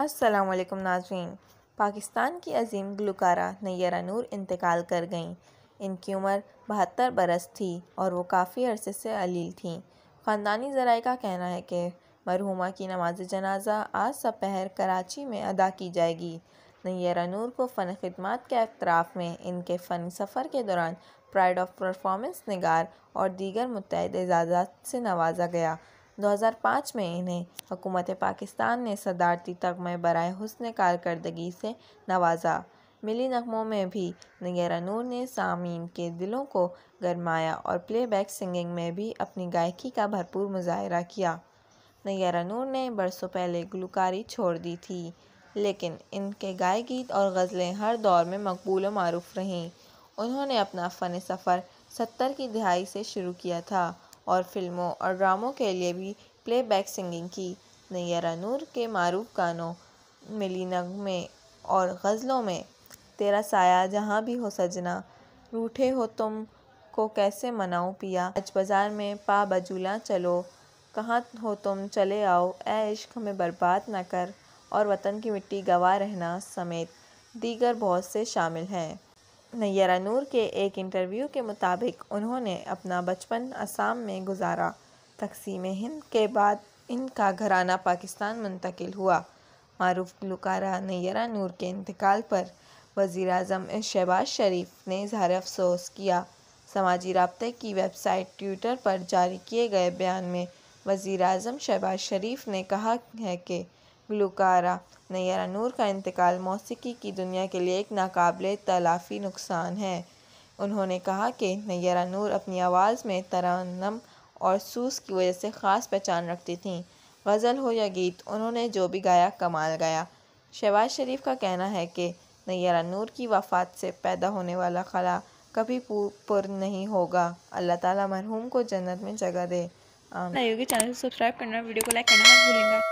वालेकुम नाजरीन पाकिस्तान की अजीम गलूकारा नैरा नूर इंतकाल कर गईं इनकी उम्र बहत्तर बरस थी और वो काफ़ी अरसे से अलील थीं ख़ानदानी ज़राए का कहना है कि मरहुमा की नमाज जनाजा आज सपहर कराची में अदा की जाएगी नैरा नूर को फ़न खदमात के अतराफ़ में इनके फ़न सफ़र के दौरान प्राइड ऑफ परफॉर्मेंस नगार और दीगर मुतहद एजाजा से नवाजा गया 2005 में इन्हें हुकूमत पाकिस्तान ने सदारती तगमे बरए हसन कारकर्दगी से नवाजा मिली नगमों में भी नगेरा नूर ने सामीन के दिलों को गरमाया और प्लेबैक सिंगिंग में भी अपनी गायकी का भरपूर मुजाहरा किया नगेरा नूर ने बरसों पहले गुलकारी छोड़ दी थी लेकिन इनके गाय गीत और गज़लें हर दौर में मकबूल मरूफ रहीं उन्होंने अपना फ़न सफ़र सत्तर की दिहाई से शुरू किया था और फिल्मों और ड्रामों के लिए भी प्लेबैक सिंगिंग की नैय्यारा नूर के मारूफ गानों मिली नगमे और गज़लों में तेरा साया जहाँ भी हो सजना रूठे हो तुम को कैसे मनाऊँ पिया अच बाज़ार में पा बजूला चलो कहाँ हो तुम चले आओ ए इश्क हमें बर्बाद ना कर और वतन की मिट्टी गवा रहना समेत दीगर बहुत से शामिल हैं नैरा नूर के एक इंटरव्यू के मुताबिक उन्होंने अपना बचपन असम में गुजारा तकसीम हिंद के बाद इनका घराना पाकिस्तान मुंतकिल हुआ मरूफ गलकारा नैरा नूर के इंतकाल पर वज़ी अजम शहबाज शरीफ ने इजहार अफसोस किया समाजी रबते की वेबसाइट ट्विटर पर जारी किए गए बयान में वज़ी अजम शहबाज शरीफ ने कहा है कि गुलकारा नैरा नूर का इंतकाल मौसीकी की दुनिया के लिए एक नाकबले तलाफ़ी नुकसान है उन्होंने कहा कि नैरा नूर अपनी आवाज़ में तरन्नम और सूस की वजह से ख़ास पहचान रखती थी गज़ल हो या गीत उन्होंने जो भी गाया कमाल गाया शहबाज शरीफ का कहना है कि नैरा नूर की वफ़ात से पैदा होने वाला खला कभी पुर नहीं होगा अल्लाह ताला मरहूम को जन्नत में जगह दे योगी चैनल को सब्सक्राइब करना वीडियो को लाइक करना मत भूलेंगे